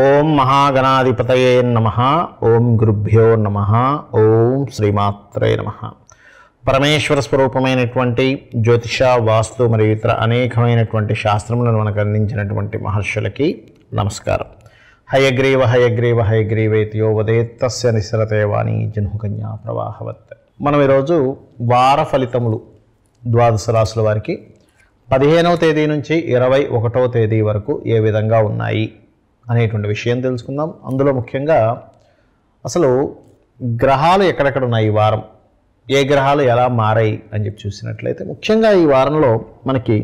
ఓం మహాగణాధిపతయే నమ ఓం గురుభ్యో నమ ఓం శ్రీమాత్రే నమ పరమేశ్వర స్వరూపమైనటువంటి జ్యోతిష వాస్తు మరియు ఇతర అనేకమైనటువంటి శాస్త్రములను మనకు అందించినటువంటి మహర్షులకి నమస్కారం హయగ్రీవ హయగ్రీవ హయగ్రీవేతియో వదేత్తస్య నిశ్రతేవాణి జన్హుకన్యా ప్రవాహవత్ మనం ఈరోజు వార ఫలితములు ద్వాదశ రాసుల వారికి పదిహేనవ తేదీ నుంచి ఇరవై ఒకటవ తేదీ వరకు ఏ విధంగా ఉన్నాయి అనేటువంటి విషయం తెలుసుకుందాం అందులో ముఖ్యంగా అసలు గ్రహాలు ఎక్కడెక్కడ ఉన్నాయి ఈ వారం ఏ గ్రహాలు ఎలా మారాయి అని చెప్పి చూసినట్లయితే ముఖ్యంగా ఈ వారంలో మనకి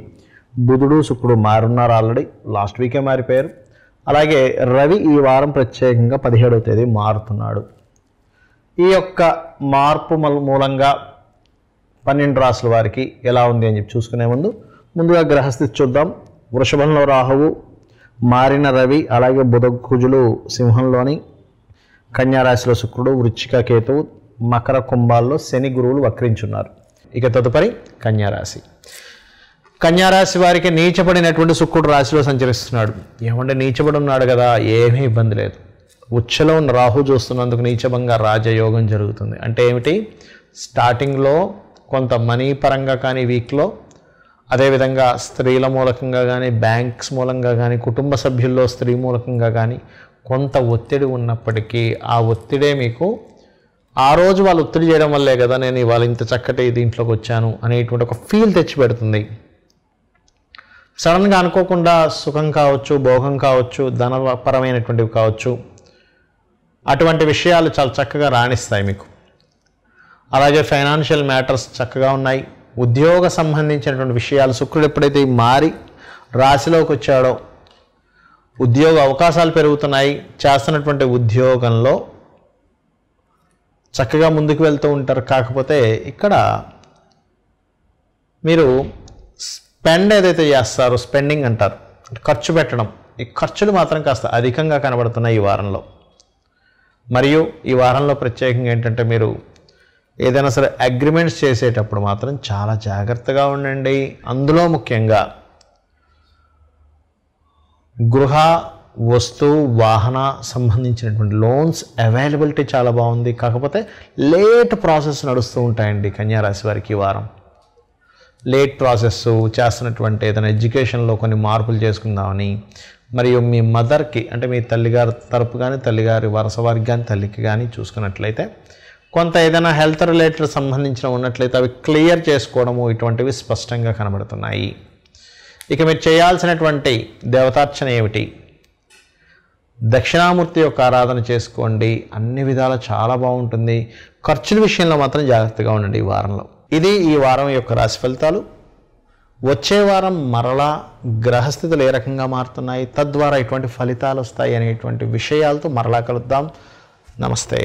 బుధుడు శుక్రుడు మారున్నారు ఆల్రెడీ లాస్ట్ వీకే మారిపోయారు అలాగే రవి ఈ వారం ప్రత్యేకంగా పదిహేడవ తేదీ మారుతున్నాడు ఈ యొక్క మార్పు మూలంగా పన్నెండు రాసుల వారికి ఎలా ఉంది అని చెప్పి చూసుకునే ముందు ముందుగా గ్రహస్థితి చూద్దాం వృషభంలో రాహువు మారిన రవి అలాగే బుధ కుజులు సింహంలోని కన్యారాశిలో శుక్రుడు వృచ్చిక కేతువు మకర కుంభాల్లో శని గురువులు వక్రించున్నారు ఇక తదుపరి కన్యారాశి కన్యారాశి వారికి నీచబడినటువంటి శుక్రుడు రాశిలో సంచరిస్తున్నాడు ఏమంటే నీచబడి ఉన్నాడు కదా ఏమీ ఇబ్బంది లేదు ఉచ్చలో ఉన్న రాహు చూస్తున్నందుకు నీచభంగా రాజయోగం జరుగుతుంది అంటే ఏమిటి స్టార్టింగ్లో కొంత మనీ పరంగా కానీ వీక్లో అదేవిధంగా స్త్రీల మూలకంగా కానీ బ్యాంక్స్ మూలంగా కానీ కుటుంబ సభ్యుల్లో స్త్రీ మూలకంగా కానీ కొంత ఒత్తిడి ఉన్నప్పటికీ ఆ ఒత్తిడే మీకు ఆ రోజు వాళ్ళు ఒత్తిడి చేయడం వల్లే కదా నేను ఇవాళ ఇంత చక్కటి దీంట్లోకి వచ్చాను అనేటువంటి ఒక ఫీల్ తెచ్చిపెడుతుంది సడన్గా అనుకోకుండా సుఖం కావచ్చు భోగం కావచ్చు ధనపరమైనటువంటివి కావచ్చు అటువంటి విషయాలు చాలా చక్కగా రాణిస్తాయి మీకు అలాగే ఫైనాన్షియల్ మ్యాటర్స్ చక్కగా ఉన్నాయి ఉద్యోగ సంబంధించినటువంటి విషయాలు శుక్రుడు ఎప్పుడైతే మారి రాశిలోకి వచ్చాడో ఉద్యోగ అవకాశాలు పెరుగుతున్నాయి చేస్తున్నటువంటి ఉద్యోగంలో చక్కగా ముందుకు వెళ్తూ ఉంటారు కాకపోతే ఇక్కడ మీరు స్పెండ్ ఏదైతే చేస్తారో స్పెండింగ్ అంటారు ఖర్చు పెట్టడం ఈ ఖర్చులు మాత్రం కాస్త అధికంగా కనబడుతున్నాయి ఈ వారంలో మరియు ఈ వారంలో ప్రత్యేకంగా ఏంటంటే మీరు ఏదైనా సరే అగ్రిమెంట్స్ చేసేటప్పుడు మాత్రం చాలా జాగ్రత్తగా ఉండండి అందులో ముఖ్యంగా గృహ వస్తు వాహన సంబంధించినటువంటి లోన్స్ అవైలబిలిటీ చాలా బాగుంది కాకపోతే లేట్ ప్రాసెస్ నడుస్తూ ఉంటాయండి కన్యారాశి వారికి వారం లేట్ ప్రాసెస్ చేస్తున్నటువంటి ఏదైనా ఎడ్యుకేషన్లో కొన్ని మార్పులు చేసుకుందామని మరియు మీ మదర్కి అంటే మీ తల్లిగారి తరపు కానీ తల్లిగారి వరస వారికి కానీ తల్లికి కానీ చూసుకున్నట్లయితే కొంత ఏదైనా హెల్త్ రిలేటెడ్ సంబంధించిన ఉన్నట్లయితే అవి క్లియర్ చేసుకోవడము ఇటువంటివి స్పష్టంగా కనబడుతున్నాయి ఇక మీరు చేయాల్సినటువంటి దేవతార్చన ఏమిటి దక్షిణామూర్తి యొక్క ఆరాధన చేసుకోండి అన్ని విధాలు చాలా బాగుంటుంది ఖర్చుల విషయంలో మాత్రం జాగ్రత్తగా ఉండండి ఈ వారంలో ఇది ఈ వారం యొక్క రాశి ఫలితాలు వచ్చే వారం మరలా గ్రహస్థితులు ఏ రకంగా మారుతున్నాయి తద్వారా ఇటువంటి ఫలితాలు వస్తాయి అనేటువంటి విషయాలతో మరలా కలుద్దాం నమస్తే